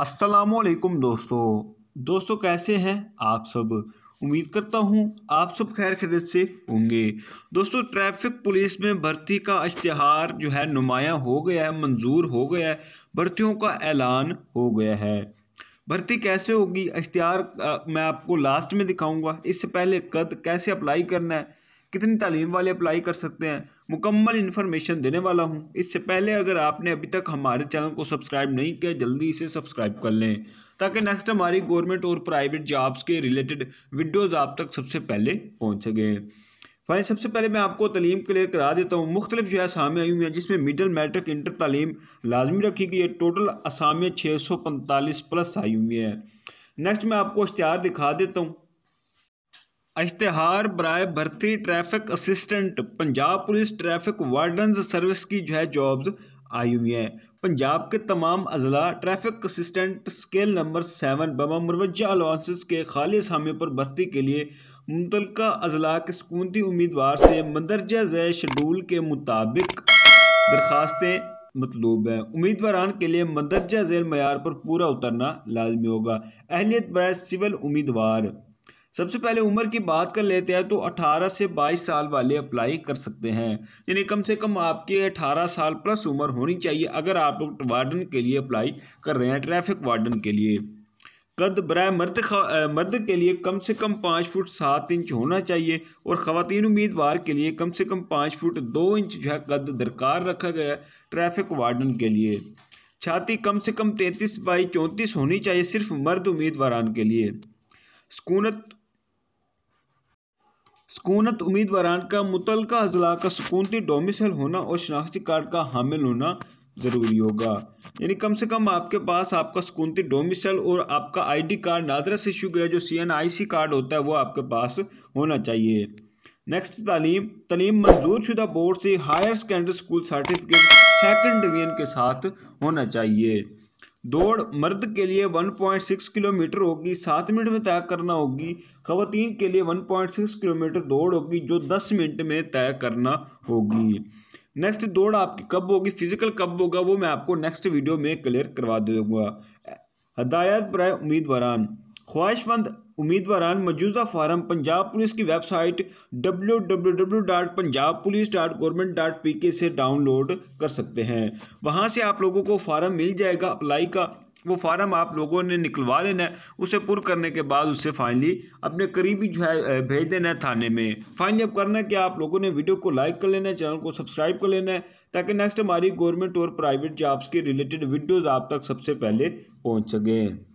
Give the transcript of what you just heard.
असलकुम दोस्तों दोस्तों कैसे हैं आप सब उम्मीद करता हूं आप सब खैर खरीत से होंगे दोस्तों ट्रैफिक पुलिस में भर्ती का इश्तहार जो है नुमाया हो गया है मंजूर हो गया है भर्तियों का ऐलान हो गया है भर्ती कैसे होगी इश्तहार मैं आपको लास्ट में दिखाऊंगा इससे पहले कद कैसे अप्लाई करना है कितनी तालीम वाले अप्लाई कर सकते हैं मुकम्मल इन्फॉर्मेशन देने वाला हूँ इससे पहले अगर आपने अभी तक हमारे चैनल को सब्सक्राइब नहीं किया जल्दी इसे सब्सक्राइब कर लें ताकि नेक्स्ट हमारी गवर्नमेंट और प्राइवेट जॉब्स के रिलेटेड वीडियोज़ आप तक सबसे पहले पहुँच सकें भाई सबसे पहले मैं आपको तलीम क्लियर करा देता हूँ मुख्तलिफ जो है असामियाँ आई हुई हैं जिसमें मिडल मैट्रिक इंटर तालीम लाजमी रखी गई है टोटल असामियाँ छः सौ पैंतालीस प्लस आई हुई हैं नेक्स्ट मैं आपको इश्तहार दिखा देता हूँ इश्तहार बर भर्ती traffic assistant Punjab police traffic warden service की जो है जॉब्स आई हुई हैं पंजाब के तमाम अजला traffic assistant scale number seven बबा मुरवजा अलाउंसिस के खाली असामियों पर भर्ती के लिए मुतल अजला के सकूनती उम्मीदवार से मंदरजा जय शेडूल के मुताबिक दरखास्तें मतलूब है उम्मीदवार के लिए मंदरजा जैल मैार पर पूरा उतरना लाजमी होगा अहलियत बरए सिविल उम्मीदवार सबसे पहले उम्र की बात कर लेते हैं तो 18 से 22 साल वाले अप्लाई कर सकते हैं यानी कम से कम आपके 18 साल प्लस उम्र होनी चाहिए अगर आप लोग वार्डन के लिए अप्लाई कर रहे हैं ट्रैफिक वार्डन के लिए कद बर मर्द मर्द के लिए कम से कम पाँच फुट सात इंच होना चाहिए और ख़वान उम्मीदवार के लिए कम से कम पाँच फुट दो इंच जो है कद दरकार रखा गया है ट्रैफिक वार्डन के लिए छाती कम से कम तैंतीस बाई चौंतीस होनी चाहिए सिर्फ मर्द उम्मीदवार के लिए सुकूनत सकूनत उम्मीदवार का मुतल अजला का सकूनती डोमिसल होना और शनाख्ती कार्ड का हामिल होना ज़रूरी होगा यानी कम से कम आपके पास आपका सकूनती डोमिसल और आपका आईडी कार्ड नादरस इशू किया जो सीएनआईसी कार्ड होता है वो आपके पास होना चाहिए नेक्स्ट तालीम तलीम मंजूर शुदा बोर्ड से higher secondary school certificate second division के साथ होना चाहिए दौड़ मर्द के लिए 1.6 किलोमीटर होगी सात मिनट में तय करना होगी खवतीन के लिए 1.6 किलोमीटर दौड़ होगी जो 10 मिनट में तय करना होगी नेक्स्ट दौड़ आपकी कब होगी फिजिकल कब होगा वो मैं आपको नेक्स्ट वीडियो में क्लियर करवा दूंगा हदायत बरए उम्मीदवार ख्वाहिशमंद उम्मीदवार मौजूदा फार्म पंजाब पुलिस की website W W W dot Punjab police dot government dot P K से डाउनलोड कर सकते हैं वहाँ से आप लोगों को फार्म मिल जाएगा अप्लाई का वो फार्म आप लोगों ने निकलवा लेना है उसे पुर करने के बाद उसे फाइनली अपने करीबी जो है भेज देना है थाने में फाइनली अब करना है कि आप लोगों ने वीडियो को लाइक कर लेना है चैनल को सब्सक्राइब कर लेना है ताकि नेक्स्ट हमारी गवर्नमेंट और प्राइवेट जॉब्स के रिलेटेड वीडियोज़ आप तक सबसे पहले पहुँच सकें